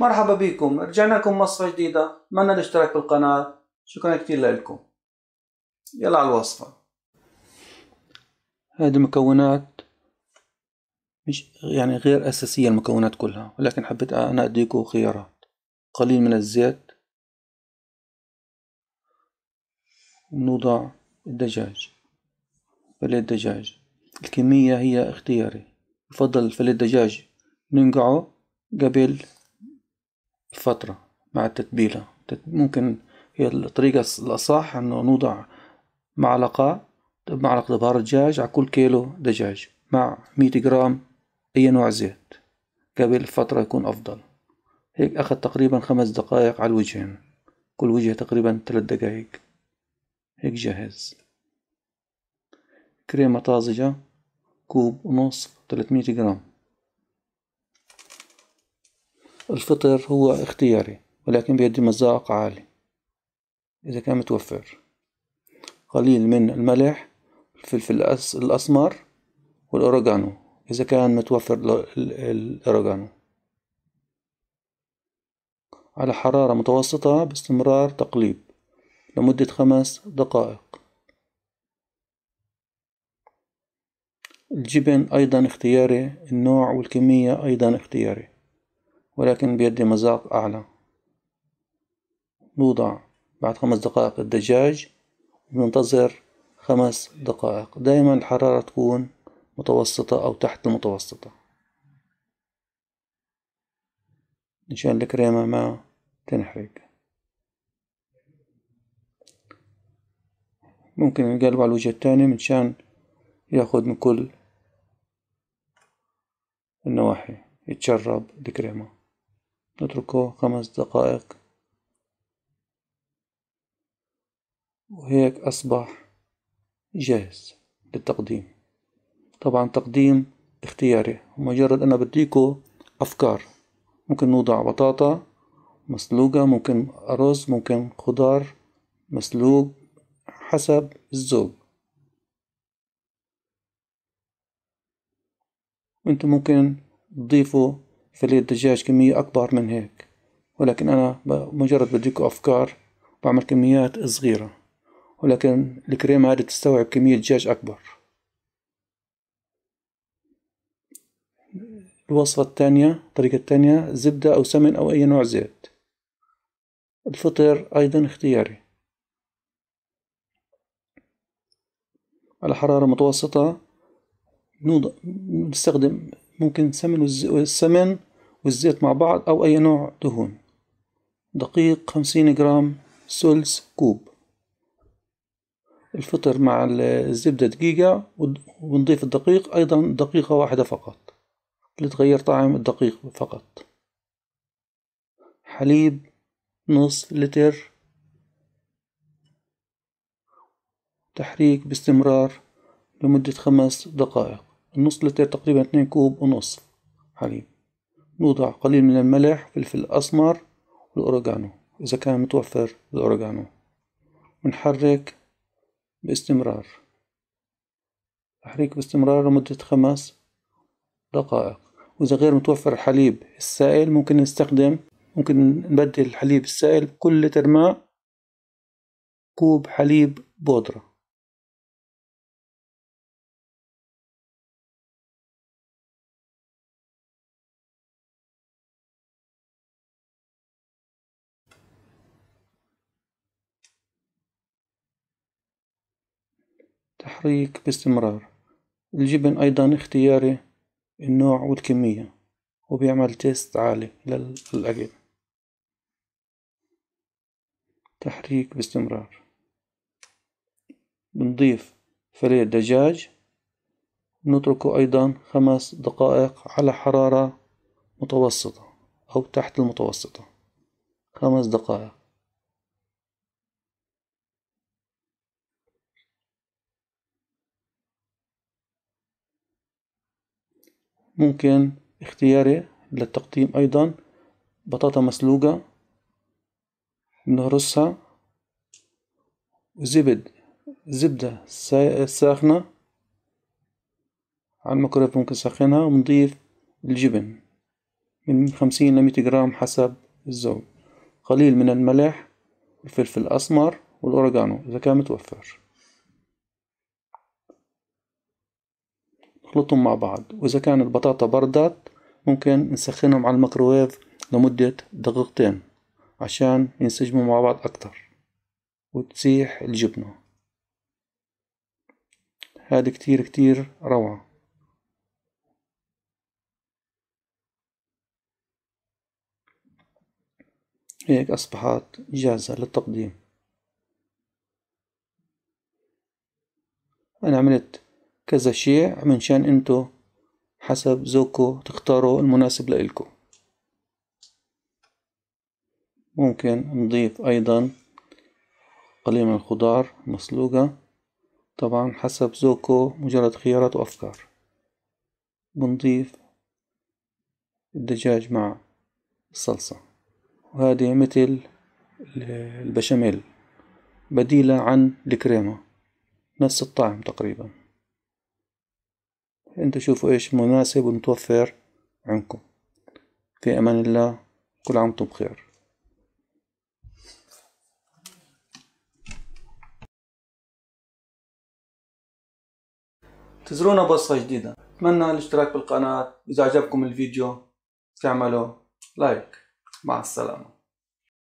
مرحبا بكم رجعنا لكم وصفة جديدة اتمنى الاشتراك بالقناة شكرا كتير لكم يلا على الوصفة هذه المكونات مش يعني غير أساسية المكونات كلها ولكن حبيت أنا أديكم خيارات قليل من الزيت ونوضع الدجاج فلي الدجاج الكمية هي اختياري يفضل فلي الدجاج ننقعه قبل فترة مع التتبيلة ممكن هي الطريقة الأصح أنه نوضع معلقة معلقة بهار دجاج على كل كيلو دجاج مع مية جرام أي نوع زيت قبل فترة يكون أفضل هيك أخذ تقريبا خمس دقائق على الوجهين كل وجه تقريبا ثلاث دقائق هيك جاهز كريمة طازجة كوب ونص 300 جرام الفطر هو اختياري ولكن بيدي مذاق عالي إذا كان متوفر قليل من الملح الفلفل الأسمر والأوريجانو إذا كان متوفر الأوريجانو على حرارة متوسطة باستمرار تقليب لمدة خمس دقائق الجبن أيضا اختياري النوع والكمية أيضا اختياري ولكن بيدي مذاق أعلى نوضع بعد خمس دقائق الدجاج وننتظر خمس دقائق دائما الحرارة تكون متوسطة أو تحت المتوسطة مشان الكريمة ما تنحرق ممكن نقلب على الوجه الثاني مشان ياخد من كل النواحي يتشرب الكريمه نتركه خمس دقائق وهيك أصبح جاهز للتقديم طبعا تقديم اختياري مجرد أنا بديكو أفكار ممكن نوضع بطاطا مسلوقة ممكن أرز ممكن خضار مسلوق حسب الذوق وانتم ممكن تضيفوا فلي الدجاج كمية أكبر من هيك ولكن أنا مجرد بديكو أفكار بعمل كميات صغيرة ولكن الكريمة هذه تستوعب كمية دجاج أكبر الوصفة الثانية الطريقة الثانية زبدة أو سمن أو أي نوع زيت الفطر أيضا اختياري على حرارة متوسطة نستخدم ممكن سمن والسمن والزيت مع بعض أو أي نوع دهون دقيق خمسين جرام سلس كوب الفطر مع الزبدة دقيقة ونضيف الدقيق أيضا دقيقة واحدة فقط لتغير طعم الدقيق فقط حليب نص لتر تحريك باستمرار لمدة خمس دقائق النص لتر تقريبا اتنين كوب ونص حليب نوضع قليل من الملح فلفل أسمر والأوريجانو إذا كان متوفر الأوريجانو ونحرك باستمرار تحريك باستمرار لمدة خمس دقائق وإذا غير متوفر الحليب السائل ممكن نستخدم ممكن نبدل الحليب السائل بكل لتر ماء كوب حليب بودرة تحريك باستمرار الجبن أيضا اختياري النوع والكمية وبيعمل تيست عالي للأكل تحريك باستمرار بنضيف فريق دجاج نتركه أيضا خمس دقائق على حرارة متوسطة أو تحت المتوسطة خمس دقائق ممكن اختياري للتقديم أيضا بطاطا مسلوقة بنهرسها وزبد زبدة ساخنة على الميكرويف ممكن نسخنها ونضيف الجبن من خمسين لمية جرام حسب الذوق قليل من الملح والفلفل الأسمر والأوريجانو إذا كان متوفر نخلطهم مع بعض وإذا كان البطاطا بردت ممكن نسخنهم على الميكروويف لمدة دقيقتين عشان ينسجموا مع بعض أكتر وتسيح الجبنة هذه كتير كتير روعة هيك أصبحت جاهزة للتقديم أنا عملت كذا شيع منشان انتو حسب ذوقكم تختاروا المناسب لإلكو ممكن نضيف أيضا قليل من الخضار مسلوقة طبعا حسب ذوقكم مجرد خيارات وأفكار بنضيف الدجاج مع الصلصة وهذه مثل البشاميل بديلة عن الكريمة نفس الطعم تقريبا انتوا شوفوا ايش مناسب ومتوفر عندكم في امان الله كل عام وانتم بخير تزرونا بوصفة جديدة أتمنى الاشتراك بالقناة إذا عجبكم الفيديو تعملوا لايك مع السلامة